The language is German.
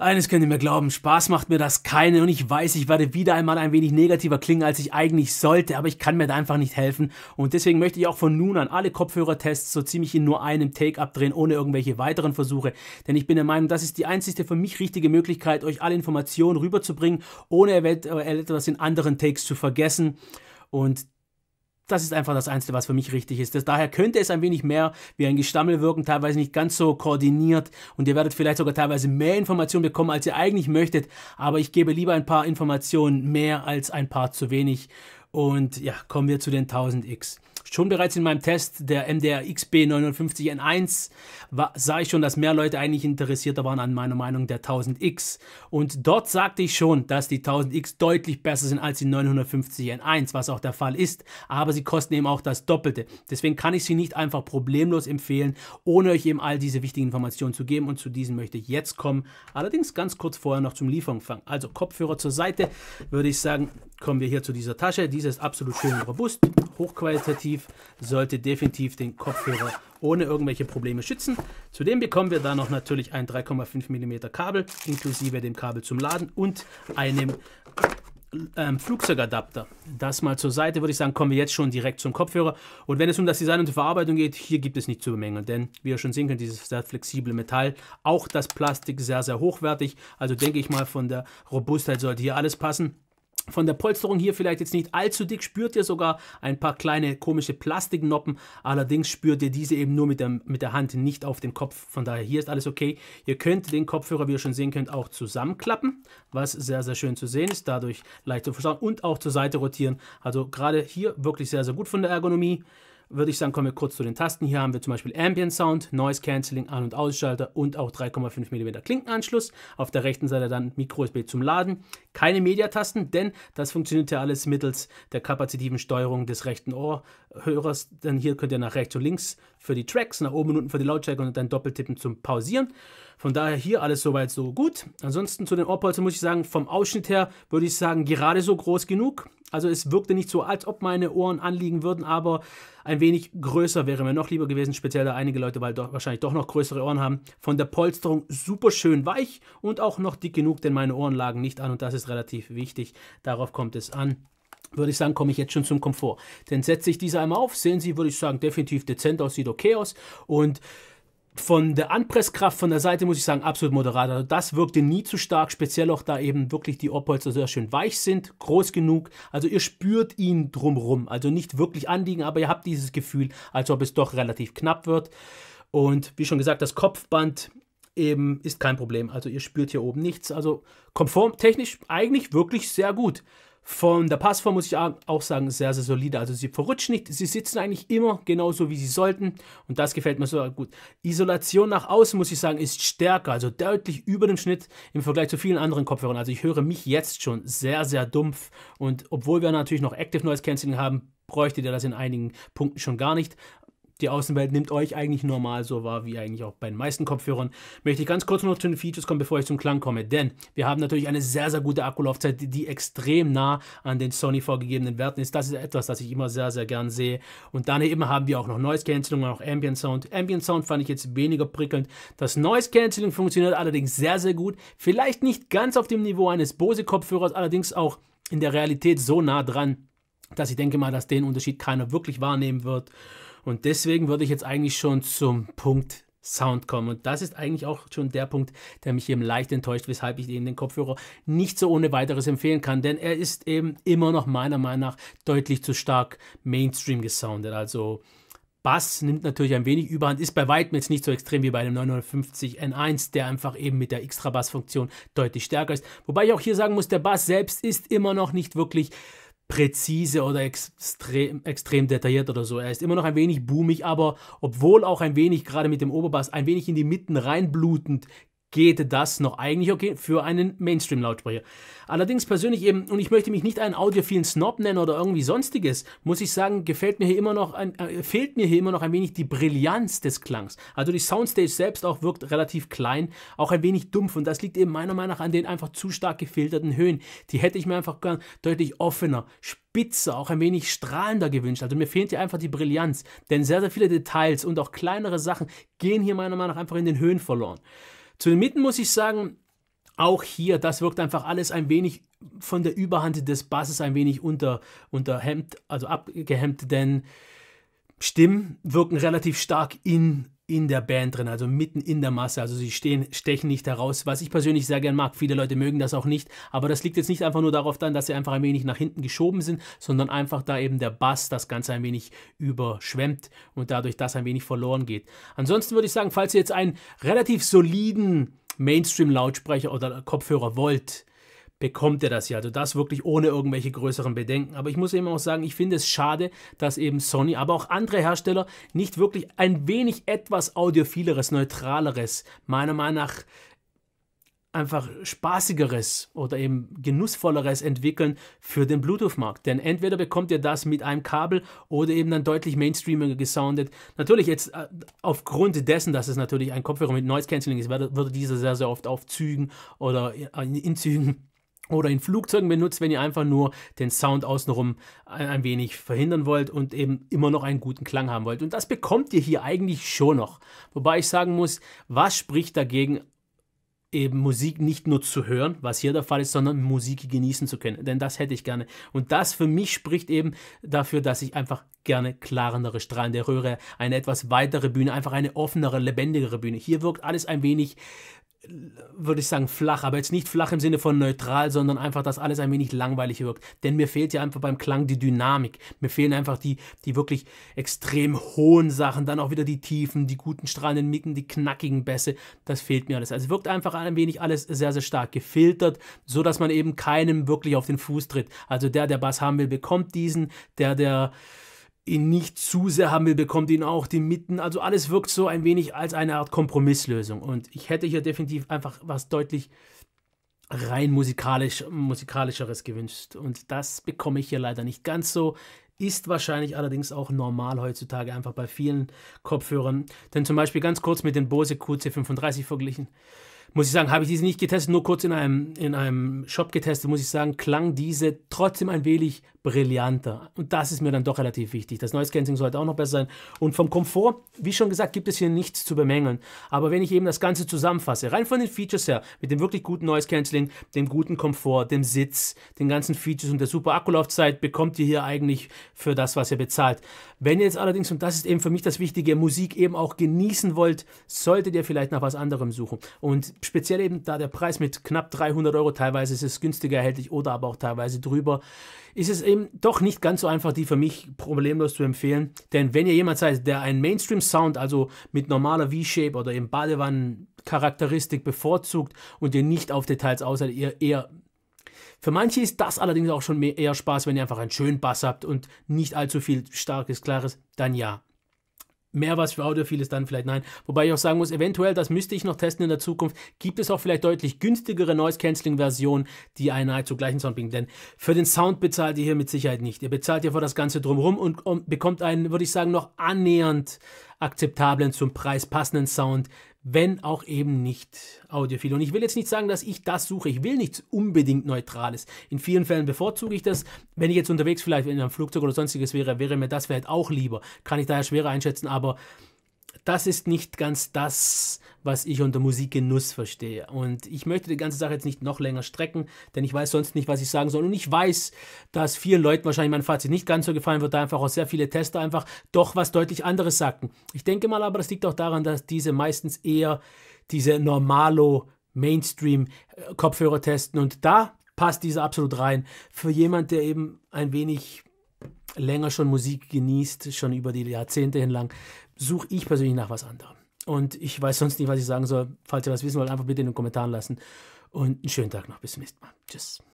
Eines könnt ihr mir glauben, Spaß macht mir das keine und ich weiß, ich werde wieder einmal ein wenig negativer klingen, als ich eigentlich sollte, aber ich kann mir da einfach nicht helfen und deswegen möchte ich auch von nun an alle Kopfhörertests so ziemlich in nur einem Take abdrehen, ohne irgendwelche weiteren Versuche, denn ich bin der Meinung, das ist die einzigste für mich richtige Möglichkeit, euch alle Informationen rüberzubringen, ohne etwas in anderen Takes zu vergessen und das ist einfach das Einzige, was für mich richtig ist. Das, daher könnte es ein wenig mehr wie ein Gestammel wirken, teilweise nicht ganz so koordiniert und ihr werdet vielleicht sogar teilweise mehr Informationen bekommen, als ihr eigentlich möchtet, aber ich gebe lieber ein paar Informationen mehr als ein paar zu wenig. Und ja, kommen wir zu den 1000X. Schon bereits in meinem Test der MDR XB59N1 war, sah ich schon, dass mehr Leute eigentlich interessierter waren an meiner Meinung der 1000X. Und dort sagte ich schon, dass die 1000X deutlich besser sind als die 950N1, was auch der Fall ist. Aber sie kosten eben auch das Doppelte. Deswegen kann ich sie nicht einfach problemlos empfehlen, ohne euch eben all diese wichtigen Informationen zu geben. Und zu diesen möchte ich jetzt kommen. Allerdings ganz kurz vorher noch zum Lieferumfang. Also Kopfhörer zur Seite, würde ich sagen, kommen wir hier zu dieser Tasche. Die dieser ist absolut schön und robust, hochqualitativ, sollte definitiv den Kopfhörer ohne irgendwelche Probleme schützen. Zudem bekommen wir da noch natürlich ein 3,5 mm Kabel inklusive dem Kabel zum Laden und einem ähm, Flugzeugadapter. Das mal zur Seite, würde ich sagen, kommen wir jetzt schon direkt zum Kopfhörer. Und wenn es um das Design und die Verarbeitung geht, hier gibt es nichts zu bemängeln, denn wie ihr schon sehen könnt, dieses sehr flexible Metall, auch das Plastik sehr, sehr hochwertig. Also denke ich mal, von der Robustheit sollte hier alles passen von der Polsterung hier vielleicht jetzt nicht allzu dick, spürt ihr sogar ein paar kleine komische Plastiknoppen, allerdings spürt ihr diese eben nur mit der, mit der Hand, nicht auf dem Kopf, von daher hier ist alles okay. Ihr könnt den Kopfhörer, wie ihr schon sehen könnt, auch zusammenklappen, was sehr, sehr schön zu sehen ist, dadurch leicht zu verstauen und auch zur Seite rotieren, also gerade hier wirklich sehr, sehr gut von der Ergonomie würde ich sagen, kommen wir kurz zu den Tasten. Hier haben wir zum Beispiel Ambient Sound, Noise Cancelling, An- und Ausschalter und auch 3,5 mm Klinkenanschluss. Auf der rechten Seite dann Micro USB zum Laden. Keine Mediatasten, denn das funktioniert ja alles mittels der kapazitiven Steuerung des rechten Ohrhörers. Denn hier könnt ihr nach rechts und links für die Tracks, nach oben und unten für die Lautstärke und dann doppeltippen zum Pausieren. Von daher hier alles soweit so gut. Ansonsten zu den Ohrpolster muss ich sagen, vom Ausschnitt her würde ich sagen, gerade so groß genug. Also es wirkte nicht so, als ob meine Ohren anliegen würden, aber ein wenig größer wäre mir noch lieber gewesen, speziell da einige Leute weil doch, wahrscheinlich doch noch größere Ohren haben. Von der Polsterung super schön weich und auch noch dick genug, denn meine Ohren lagen nicht an und das ist relativ wichtig. Darauf kommt es an würde ich sagen, komme ich jetzt schon zum Komfort. Denn setze ich diese einmal auf, sehen Sie, würde ich sagen, definitiv dezent aus, sieht okay aus. Und von der Anpresskraft von der Seite muss ich sagen, absolut moderat. Also das wirkte nie zu stark, speziell auch da eben wirklich die Obholzer sehr schön weich sind, groß genug. Also ihr spürt ihn drumrum. Also nicht wirklich anliegen, aber ihr habt dieses Gefühl, als ob es doch relativ knapp wird. Und wie schon gesagt, das Kopfband eben ist kein Problem. Also ihr spürt hier oben nichts. Also konform eigentlich wirklich sehr gut. Von der Passform muss ich auch sagen, sehr, sehr solide. Also sie verrutschen nicht, sie sitzen eigentlich immer genauso, wie sie sollten. Und das gefällt mir so gut. Isolation nach außen, muss ich sagen, ist stärker, also deutlich über dem Schnitt im Vergleich zu vielen anderen Kopfhörern. Also ich höre mich jetzt schon sehr, sehr dumpf. Und obwohl wir natürlich noch Active Noise Cancelling haben, bräuchte der das in einigen Punkten schon gar nicht die Außenwelt nimmt euch eigentlich normal so wahr, wie eigentlich auch bei den meisten Kopfhörern. Möchte ich ganz kurz noch zu den Features kommen, bevor ich zum Klang komme. Denn wir haben natürlich eine sehr, sehr gute Akkulaufzeit, die, die extrem nah an den Sony vorgegebenen Werten ist. Das ist etwas, das ich immer sehr, sehr gern sehe. Und daneben haben wir auch noch Noise Cancelling und auch Ambient Sound. Ambient Sound fand ich jetzt weniger prickelnd. Das Noise Cancelling funktioniert allerdings sehr, sehr gut. Vielleicht nicht ganz auf dem Niveau eines Bose Kopfhörers, allerdings auch in der Realität so nah dran, dass ich denke mal, dass den Unterschied keiner wirklich wahrnehmen wird. Und deswegen würde ich jetzt eigentlich schon zum Punkt Sound kommen. Und das ist eigentlich auch schon der Punkt, der mich eben leicht enttäuscht, weshalb ich Ihnen den Kopfhörer nicht so ohne weiteres empfehlen kann, denn er ist eben immer noch meiner Meinung nach deutlich zu stark Mainstream gesoundet. Also Bass nimmt natürlich ein wenig Überhand, ist bei weitem jetzt nicht so extrem wie bei dem 950 N1, der einfach eben mit der Extra-Bass-Funktion deutlich stärker ist. Wobei ich auch hier sagen muss, der Bass selbst ist immer noch nicht wirklich präzise oder extrem, extrem detailliert oder so. Er ist immer noch ein wenig boomig, aber obwohl auch ein wenig gerade mit dem Oberbass ein wenig in die Mitten reinblutend, geht das noch eigentlich okay für einen Mainstream-Lautsprecher. Allerdings persönlich eben, und ich möchte mich nicht einen audiophilen Snob nennen oder irgendwie sonstiges, muss ich sagen, gefällt mir hier immer noch ein, äh, fehlt mir hier immer noch ein wenig die Brillanz des Klangs. Also die Soundstage selbst auch wirkt relativ klein, auch ein wenig dumpf und das liegt eben meiner Meinung nach an den einfach zu stark gefilterten Höhen. Die hätte ich mir einfach gern deutlich offener, spitzer, auch ein wenig strahlender gewünscht. Also mir fehlt hier einfach die Brillanz, denn sehr, sehr viele Details und auch kleinere Sachen gehen hier meiner Meinung nach einfach in den Höhen verloren. Zu den Mitten muss ich sagen, auch hier, das wirkt einfach alles ein wenig von der Überhand des Basses ein wenig unter, unterhemmt, also abgehemmt, denn Stimmen wirken relativ stark in in der Band drin, also mitten in der Masse. Also sie stehen, stechen nicht heraus, was ich persönlich sehr gern mag. Viele Leute mögen das auch nicht, aber das liegt jetzt nicht einfach nur darauf dann, dass sie einfach ein wenig nach hinten geschoben sind, sondern einfach da eben der Bass das Ganze ein wenig überschwemmt und dadurch das ein wenig verloren geht. Ansonsten würde ich sagen, falls ihr jetzt einen relativ soliden Mainstream-Lautsprecher oder Kopfhörer wollt, bekommt er das ja. Also das wirklich ohne irgendwelche größeren Bedenken. Aber ich muss eben auch sagen, ich finde es schade, dass eben Sony, aber auch andere Hersteller nicht wirklich ein wenig etwas audiophileres, neutraleres, meiner Meinung nach einfach spaßigeres oder eben genussvolleres entwickeln für den Bluetooth-Markt. Denn entweder bekommt ihr das mit einem Kabel oder eben dann deutlich Mainstreamer gesoundet. Natürlich jetzt äh, aufgrund dessen, dass es natürlich ein Kopfhörer mit Noise canceling ist, würde dieser sehr, sehr oft auf Zügen oder äh, in Zügen oder in Flugzeugen benutzt, wenn ihr einfach nur den Sound außenrum ein wenig verhindern wollt und eben immer noch einen guten Klang haben wollt. Und das bekommt ihr hier eigentlich schon noch. Wobei ich sagen muss, was spricht dagegen, eben Musik nicht nur zu hören, was hier der Fall ist, sondern Musik genießen zu können. Denn das hätte ich gerne. Und das für mich spricht eben dafür, dass ich einfach gerne klarendere, strahlende Röhre, eine etwas weitere Bühne, einfach eine offenere, lebendigere Bühne. Hier wirkt alles ein wenig würde ich sagen, flach, aber jetzt nicht flach im Sinne von neutral, sondern einfach, dass alles ein wenig langweilig wirkt. Denn mir fehlt ja einfach beim Klang die Dynamik. Mir fehlen einfach die, die wirklich extrem hohen Sachen, dann auch wieder die Tiefen, die guten strahlenden Micken, die knackigen Bässe. Das fehlt mir alles. Also wirkt einfach ein wenig alles sehr, sehr stark gefiltert, so dass man eben keinem wirklich auf den Fuß tritt. Also der, der Bass haben will, bekommt diesen, der, der ihn nicht zu sehr haben will, bekommt ihn auch die Mitten. Also alles wirkt so ein wenig als eine Art Kompromisslösung. Und ich hätte hier definitiv einfach was deutlich rein musikalisch, musikalischeres gewünscht. Und das bekomme ich hier leider nicht ganz so. Ist wahrscheinlich allerdings auch normal heutzutage einfach bei vielen Kopfhörern. Denn zum Beispiel ganz kurz mit dem Bose QC35 verglichen muss ich sagen, habe ich diese nicht getestet, nur kurz in einem, in einem Shop getestet, muss ich sagen, klang diese trotzdem ein wenig brillanter. Und das ist mir dann doch relativ wichtig. Das Noise Cancelling sollte auch noch besser sein. Und vom Komfort, wie schon gesagt, gibt es hier nichts zu bemängeln. Aber wenn ich eben das Ganze zusammenfasse, rein von den Features her, mit dem wirklich guten Noise Cancelling, dem guten Komfort, dem Sitz, den ganzen Features und der super Akkulaufzeit, bekommt ihr hier eigentlich für das, was ihr bezahlt. Wenn ihr jetzt allerdings, und das ist eben für mich das Wichtige, Musik eben auch genießen wollt, solltet ihr vielleicht nach was anderem suchen. Und speziell eben da der Preis mit knapp 300 Euro teilweise ist es günstiger erhältlich oder aber auch teilweise drüber, ist es eben doch nicht ganz so einfach, die für mich problemlos zu empfehlen. Denn wenn ihr jemand seid, der einen Mainstream-Sound, also mit normaler V-Shape oder eben Badewannen-Charakteristik bevorzugt und ihr nicht auf Details aus seid, ihr eher für manche ist das allerdings auch schon mehr, eher Spaß, wenn ihr einfach einen schönen Bass habt und nicht allzu viel starkes, klares, dann ja mehr was für Audiophiles dann vielleicht nein. Wobei ich auch sagen muss, eventuell, das müsste ich noch testen in der Zukunft, gibt es auch vielleicht deutlich günstigere Noise-Canceling-Versionen, die einen halt zu gleichen Sound bringen. Denn für den Sound bezahlt ihr hier mit Sicherheit nicht. Ihr bezahlt ja für das Ganze drumherum und um, bekommt einen, würde ich sagen, noch annähernd akzeptablen, zum Preis passenden Sound, wenn auch eben nicht audiophil. Und ich will jetzt nicht sagen, dass ich das suche. Ich will nichts unbedingt Neutrales. In vielen Fällen bevorzuge ich das. Wenn ich jetzt unterwegs vielleicht in einem Flugzeug oder sonstiges wäre, wäre mir das vielleicht auch lieber. Kann ich daher schwerer einschätzen, aber das ist nicht ganz das, was ich unter Musikgenuss verstehe. Und ich möchte die ganze Sache jetzt nicht noch länger strecken, denn ich weiß sonst nicht, was ich sagen soll. Und ich weiß, dass vielen Leuten wahrscheinlich mein Fazit nicht ganz so gefallen wird, da einfach auch sehr viele Tester einfach doch was deutlich anderes sagten. Ich denke mal aber, das liegt auch daran, dass diese meistens eher diese normalo Mainstream äh, Kopfhörer testen und da passt dieser absolut rein. Für jemand, der eben ein wenig länger schon Musik genießt, schon über die Jahrzehnte hinlang, suche ich persönlich nach was anderem. Und ich weiß sonst nicht, was ich sagen soll. Falls ihr was wissen wollt, einfach bitte in den Kommentaren lassen. Und einen schönen Tag noch. Bis zum nächsten Mal. Tschüss.